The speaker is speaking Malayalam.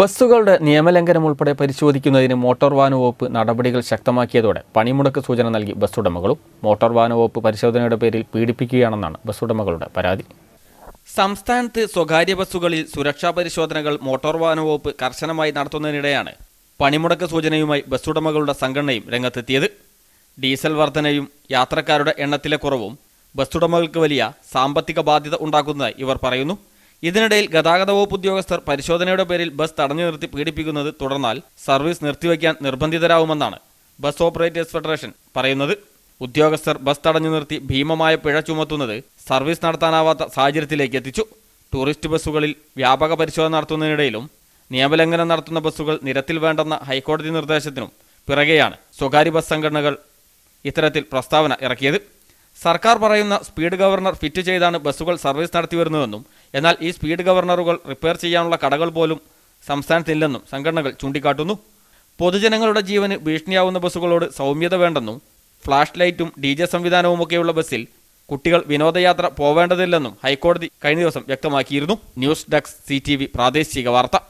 ബസ്സുകളുടെ നിയമലംഘനം ഉൾപ്പെടെ പരിശോധിക്കുന്നതിന് മോട്ടോർ വാഹന വകുപ്പ് നടപടികൾ ശക്തമാക്കിയതോടെ പണിമുടക്ക് സൂചന നൽകി ബസ് ഉടമകളും മോട്ടോർ വാഹന വകുപ്പ് പരിശോധനയുടെ പേരിൽ പീഡിപ്പിക്കുകയാണെന്നാണ് ബസ് ഉടമകളുടെ പരാതി സംസ്ഥാനത്ത് സ്വകാര്യ ബസ്സുകളിൽ സുരക്ഷാ പരിശോധനകൾ മോട്ടോർ വാഹന വകുപ്പ് കർശനമായി നടത്തുന്നതിനിടെയാണ് പണിമുടക്ക് സൂചനയുമായി ബസ് ഉടമകളുടെ സംഘടനയും രംഗത്തെത്തിയത് ഡീസൽ വർധനയും യാത്രക്കാരുടെ എണ്ണത്തിലെ കുറവും ബസ് ഉടമകൾക്ക് വലിയ സാമ്പത്തിക ബാധ്യത ഉണ്ടാക്കുന്നതായി ഇവർ പറയുന്നു ഇതിനിടയിൽ ഗതാഗത വകുപ്പ് ഉദ്യോഗസ്ഥർ പരിശോധനയുടെ പേരിൽ ബസ് തടഞ്ഞു നിർത്തി പീഡിപ്പിക്കുന്നത് തുടർന്നാൽ സർവീസ് നിർത്തിവയ്ക്കാൻ നിർബന്ധിതരാകുമെന്നാണ് ബസ് ഓപ്പറേറ്റേഴ്സ് ഫെഡറേഷൻ പറയുന്നത് ഉദ്യോഗസ്ഥർ ബസ് തടഞ്ഞു നിർത്തി ഭീമമായ പിഴ ചുമത്തുന്നത് സർവീസ് നടത്താനാവാത്ത സാഹചര്യത്തിലേക്ക് എത്തിച്ചു ടൂറിസ്റ്റ് ബസ്സുകളിൽ വ്യാപക പരിശോധന നടത്തുന്നതിനിടയിലും നിയമലംഘനം നടത്തുന്ന ബസ്സുകൾ നിരത്തിൽ വേണ്ടെന്ന ഹൈക്കോടതി നിർദ്ദേശത്തിനും പിറകെയാണ് സ്വകാര്യ ബസ് സംഘടനകൾ ഇത്തരത്തിൽ പ്രസ്താവന ഇറക്കിയത് സർക്കാർ പറയുന്ന സ്പീഡ് ഗവർണർ ഫിറ്റ് ചെയ്താണ് ബസ്സുകൾ സർവീസ് നടത്തി വരുന്നതെന്നും എന്നാൽ ഈ സ്പീഡ് ഗവർണറുകൾ റിപ്പയർ ചെയ്യാനുള്ള കടകൾ പോലും സംസ്ഥാനത്തില്ലെന്നും സംഘടനകൾ ചൂണ്ടിക്കാട്ടുന്നു പൊതുജനങ്ങളുടെ ജീവന് ഭീഷണിയാവുന്ന ബസ്സുകളോട് സൗമ്യത വേണ്ടെന്നും ഫ്ലാഷ് ലൈറ്റും ഡി ജെ സംവിധാനവുമൊക്കെയുള്ള ബസ്സിൽ കുട്ടികൾ വിനോദയാത്ര പോവേണ്ടതില്ലെന്നും ഹൈക്കോടതി കഴിഞ്ഞ ദിവസം വ്യക്തമാക്കിയിരുന്നു ന്യൂസ് ഡെസ്ക് സി പ്രാദേശിക വാർത്ത